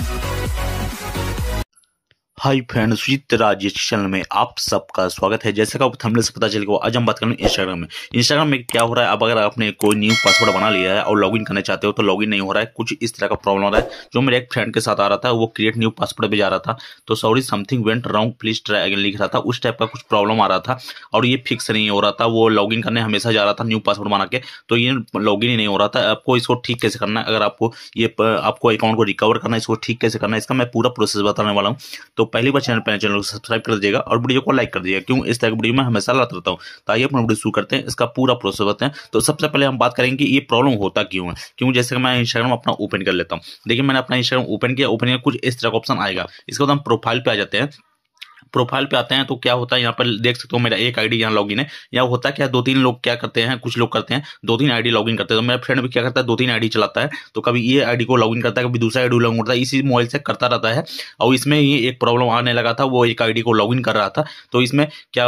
Thank you. Hi friend Sujeet Raj channel में आप सबका स्वागत है जैसे कि थंबनेल से पता चल गया आज हम बात करें इंस्टाग्राम में इंस्टाग्राम में क्या हो रहा है अब अगर आपने कोई न्यू पासवर्ड बना लिया है और लॉगिन करना चाहते हो तो लॉगिन नहीं हो रहा है कुछ इस तरह का प्रॉब्लम हो रहा है जो मेरे एक फ्रेंड के साथ आ रहा था वो क्रिएट न्यू पासवर्ड पर जा रहा था तो sorry something went wrong please try again लिख रहा था उस टाइप का कुछ प्रॉब्लम आ रहा था और ये फिक्स नहीं हो रहा था वो लॉगिन करने हमेशा जा रहा था न्यू पासवर्ड बना के तो ये लॉगिन ही नहीं हो रहा था आपको इसको ठीक कैसे करना है अगर आपको ये आपको अकाउंट को रिकवर करना है इसको ठीक कैसे करना है इसका मैं पूरा प्रोसेस बताने वाला हूँ तो पहली बार चैनल पर चैनल को सब्सक्राइब कर दीजिएगा और वीडियो को लाइक कर दीजिएगा क्यों इस तरह की वीडियो में हमेशा लाता रहता हूँ तो आइए अपना वीडियो शुरू करते हैं इसका पूरा प्रोसेस बताते हैं तो सबसे पहले हम बात करेंगे ये प्रॉब्लम होता क्यों है क्यों जैसे कि मैं इंस्टाग्राम अपना ओपन कर लेता हूँ देखिए मैंने अपना इंस्टाग्राम ओपन किया ओपन किया कुछ इस तरह का ऑप्शन आएगा इसके बाद हम प्रोफाइल पर आ जाते हैं प्रोफाइल पे आते हैं तो क्या होता है यहाँ पर देख सकते हो मेरा एक आईडी यहाँ लॉगिन है या होता है क्या दो तीन लोग क्या करते हैं कुछ लोग करते हैं दो तीन आईडी लॉगिन करते हैं तो मेरा फ्रेंड भी क्या करता है दो तीन आईडी चलाता है तो कभी ये आईडी को लॉगिन करता है कभी दूसरा आईडी लॉगिन करता है इसी मोबाइल से करता रहता है और इसमें ही एक प्रॉब्लम आने लगा था वो एक आई को लॉगिन कर रहा था तो इसमें क्या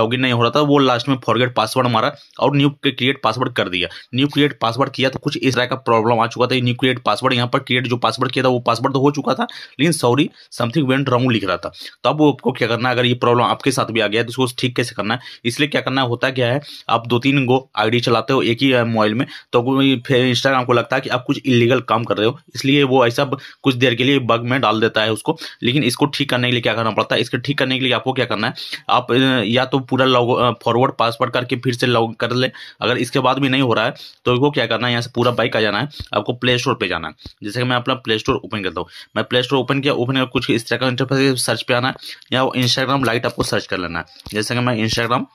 लॉगिन नहीं हो रहा था वो लास्ट में फॉरगेट पासवर्ड मारा और न्यू क्रिएट पासवर्ड कर दिया न्यू क्रिएट पासवर्ड किया तो कुछ इस तरह का प्रॉब्लम आ चुका था न्यू क्रिएट पासवर्ड यहाँ पर क्रिएट जो पासवर्ड किया था वो पासवर्ड तो हो चुका था लेकिन सॉरी समथिंग वेंट रॉन्ग लिख रहा था तो अब वो आपको क्या करना है अगर ये प्रॉब्लम आपके साथ भी आ गया है तो उसको ठीक कैसे करना है इसलिए क्या करना होता क्या है आप दो तीन गो आई चलाते हो एक ही मोबाइल में तो फिर इंस्टाग्राम को लगता है कि आप कुछ इलीगल काम कर रहे हो इसलिए वो ऐसा कुछ देर के लिए बग में डाल देता है उसको लेकिन इसको ठीक करने के लिए क्या करना पड़ता है इसको ठीक करने के लिए आपको क्या करना है आप या तो पूरा लॉग फॉरवर्ड पासवर्ड करके फिर से लॉग कर ले अगर इसके बाद भी नहीं हो रहा है तो इसको क्या करना है यहाँ से पूरा बाइक आ जाना है आपको प्ले स्टोर पर जाना है जैसे कि मैं अपना प्ले स्टोर ओपन करता हूँ मैं प्ले स्टोर ओपन किया ओपन कुछ इस तरह का इंटरफेस सर्च पे आना है या वो इंस्टाग्राम लाइट आपको सर्च कर लेना है जैसे कि मैं इंस्टाग्राम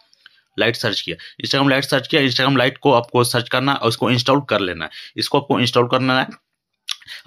लाइट सर्च किया इंस्टाग्राम लाइट सर्च किया इंस्टाग्राम लाइट को आपको सर्च करना है और इसको इंस्टॉल कर लेना है इसको आपको इंस्टॉल करना है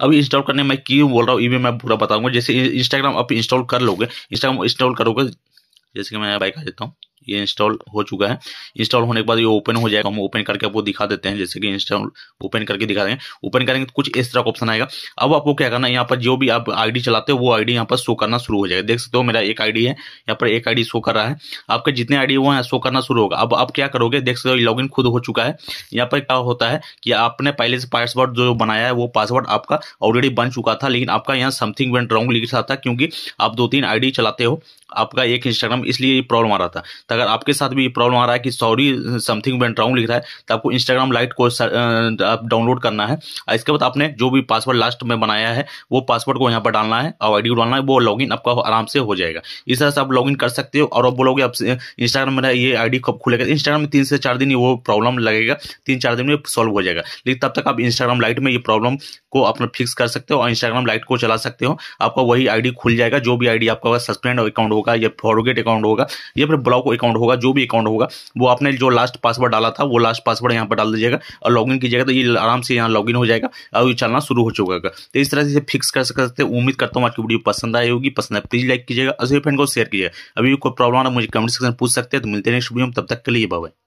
अभी इंस्टॉल करने में क्यों बोल रहा हूँ ये भी मैं पूरा बताऊंगा जैसे इंस्टाग्राम आप इंस्टॉल कर लोगे इंस्टाग्राम इंस्टॉल करोगे जैसे कि मैं बाइक आ देता हूँ ये इंस्टॉल हो चुका है इंस्टॉल होने के बाद ये ओपन हो जाएगा हम ओपन करके आपको दिखा देते हैं जैसे कि इंस्टॉल ओपन करके दिखा देंगे ओपन करेंगे तो कुछ इस तरह का ऑप्शन आएगा अब आपको क्या करना है यहाँ पर जो भी आप आईडी चलाते हो वो आईडी यहाँ पर शो करना शुरू हो जाएगा देख सकते हो मेरा एक आईडी है यहाँ पर एक आईडी शो कर रहा है आपके जितने आईडी वो यहाँ शो करना शुरू होगा अब आप क्या करोगे देख सकते हो लॉग खुद हो चुका है यहाँ पर क्या होता है कि आपने पहले से पासवर्ड जो बनाया है वो पासवर्ड आपका ऑलरेडी बन चुका था लेकिन आपका यहाँ समथिंग वेंट रॉन्ग लिखा था क्योंकि आप दो तीन आई चलाते हो आपका एक इंस्टाग्राम इसलिए प्रॉब्लम आ रहा था तो अगर आपके साथ भी प्रॉब्लम आ रहा है कि सॉरी समथिंग वेंट राउंड लिख रहा है तो आपको इंस्टाग्राम लाइट को uh, आप डाउनलोड करना है और इसके बाद आपने जो भी पासवर्ड लास्ट में बनाया है वो पासवर्ड को यहाँ पर डालना है और आई को डालना है वो लॉगिन आपका आराम से हो जाएगा इस तरह से आप लॉगिन कर सकते हो और आप बोलोगे आप इंस्टाग्राम मेरा ये आई कब खुलेगा इंस्टाग्राम में तीन से चार दिन वो प्रॉब्लम लगेगा तीन चार दिन में सॉल्व हो जाएगा लेकिन तब तक आप इंस्टाग्राम लाइट में ये प्रॉब्लम को अपना फिक्स कर सकते हो और इंस्टाग्राम लाइट को चला सकते हो आपका वही आईडी खुल जाएगा जो भी आईडी आपका सस्पेंड अकाउंट होगा होगा या फॉरगेट अकाउंट होगा या फिर ब्लॉक अकाउंट होगा जो भी अकाउंट होगा वो आपने जो लास्ट पासवर्ड डाला था वो लास्ट पासवर्ड यहाँ पर डाल दीजिएगा और लॉगिन कीजिएगा तो ये आराम से यहाँ लॉगिन हो जाएगा और ये चलना शुरू हो चुका तो इस तरह से फिक्स कर सकते हैं उम्मीद करता हूँ आपकी वीडियो पसंद आई होगी पसंद है प्लीज लाइक कीजिएगा और फ्रेंड को शेयर कीजिएगा अभी कोई प्रॉब्लम है मुझे कमेंट सेक्शन पूछ सकते हैं तो मिलते हैं नेक्स्ट वीडियो में तब तक के लिए बाबा